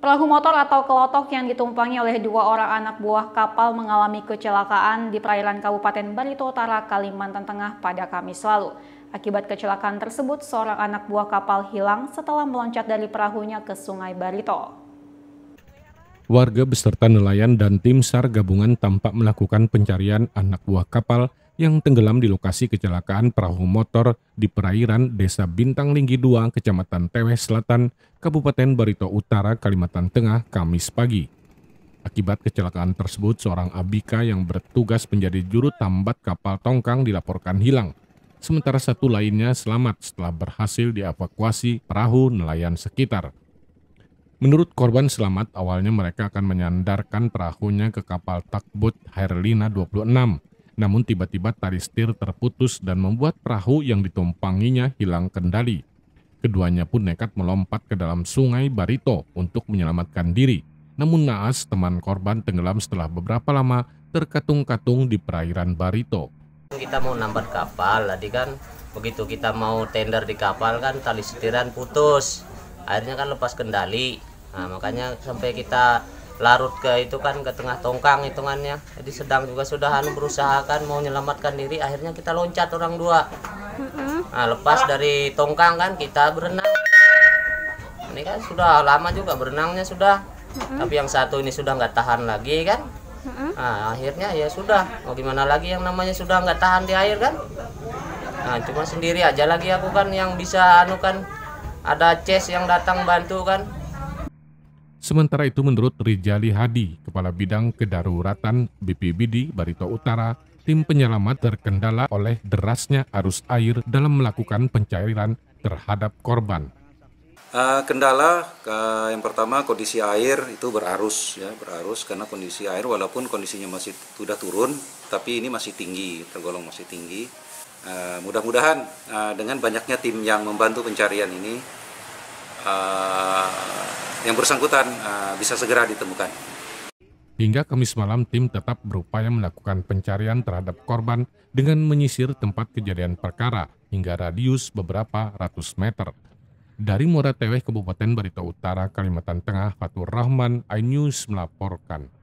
Perahu motor atau kelotok yang ditumpangi oleh dua orang anak buah kapal mengalami kecelakaan di perairan Kabupaten Barito Utara, Kalimantan Tengah pada Kamis lalu. Akibat kecelakaan tersebut, seorang anak buah kapal hilang setelah meloncat dari perahunya ke Sungai Barito. Warga beserta nelayan dan tim SAR gabungan tampak melakukan pencarian anak buah kapal yang tenggelam di lokasi kecelakaan perahu motor di perairan Desa Bintang Linggi 2, Kecamatan Teweh Selatan, Kabupaten Barito Utara, Kalimantan Tengah, Kamis pagi. Akibat kecelakaan tersebut, seorang abika yang bertugas menjadi juru tambat kapal tongkang dilaporkan hilang. Sementara satu lainnya selamat setelah berhasil dievakuasi perahu nelayan sekitar. Menurut korban selamat, awalnya mereka akan menyandarkan perahunya ke kapal takbut Herlina 26 namun tiba-tiba tali setir terputus dan membuat perahu yang ditumpanginya hilang kendali. Keduanya pun nekat melompat ke dalam sungai Barito untuk menyelamatkan diri. Namun naas teman korban tenggelam setelah beberapa lama terkatung-katung di perairan Barito. Kita mau nambat kapal, tadi kan begitu kita mau tender di kapal kan tali setiran putus. Akhirnya kan lepas kendali. Nah, makanya sampai kita larut ke itu kan ke tengah tongkang hitungannya jadi sedang juga sudah anu berusaha kan mau menyelamatkan diri akhirnya kita loncat orang dua nah lepas dari tongkang kan kita berenang ini kan sudah lama juga berenangnya sudah tapi yang satu ini sudah nggak tahan lagi kan nah akhirnya ya sudah mau gimana lagi yang namanya sudah nggak tahan di air kan nah cuma sendiri aja lagi aku kan yang bisa anu kan ada Ces yang datang bantu kan Sementara itu menurut Rijali Hadi, Kepala Bidang Kedaruratan BPBD Barito Utara, tim penyelamat terkendala oleh derasnya arus air dalam melakukan pencairan terhadap korban. Uh, kendala uh, yang pertama kondisi air itu berarus ya berarus karena kondisi air walaupun kondisinya masih sudah turun tapi ini masih tinggi tergolong masih tinggi uh, mudah-mudahan uh, dengan banyaknya tim yang membantu pencarian ini yang bersangkutan eh, bisa segera ditemukan. Hingga Kamis malam, tim tetap berupaya melakukan pencarian terhadap korban dengan menyisir tempat kejadian perkara hingga radius beberapa ratus meter. Dari Muara Teweh, Kabupaten Barito Utara, Kalimantan Tengah, Fatur Rahman, iNews melaporkan.